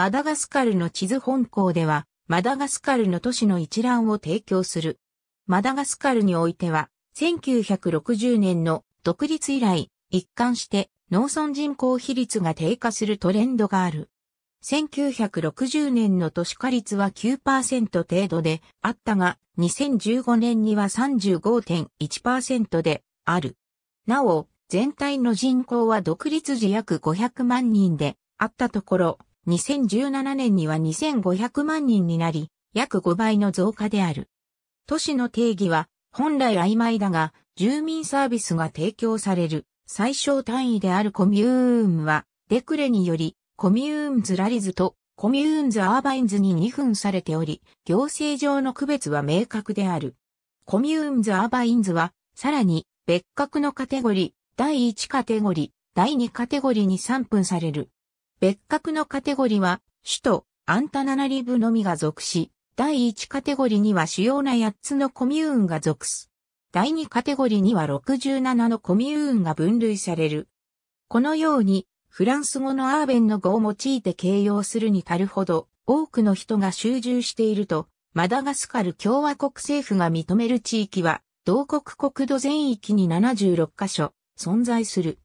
マダガスカルの地図本校では、マダガスカルの都市の一覧を提供する。マダガスカルにおいては、1960年の独立以来、一貫して農村人口比率が低下するトレンドがある。1960年の都市化率は9%程度であったが、2015年には35.1%である。なお、全体の人口は独立時約500万人であったところ、2017年には2500万人になり、約5倍の増加である。都市の定義は本来曖昧だが、住民サービスが提供される最小単位であるコミューンは、デクレにより、コミューンズラリズとコミューンズアーバインズに2分されており、行政上の区別は明確である。コミューンズアーバインズは、さらに別格のカテゴリ、第1カテゴリ、第2カテゴリに3分される。別格のカテゴリーは、首都アンタナナリブのみが属し、第1カテゴリーには主要な8つのコミューンが属す。第2カテゴリーには67のコミューンが分類される。このように、フランス語のアーベンの語を用いて形容するに足るほど、多くの人が集中していると、マダガスカル共和国政府が認める地域は、同国国土全域に76カ所存在する。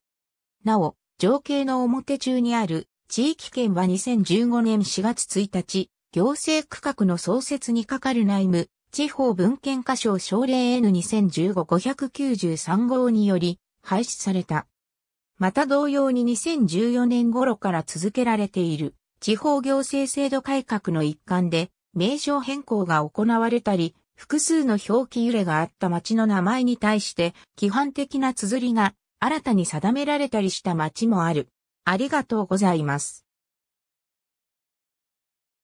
なお、情景の表中にある地域圏は2015年4月1日、行政区画の創設に係る内務、地方文献課省省令 N2015-593 号により廃止された。また同様に2014年頃から続けられている地方行政制度改革の一環で名称変更が行われたり、複数の表記揺れがあった町の名前に対して規範的な綴りが新たに定められたりした町もある。ありがとうございます。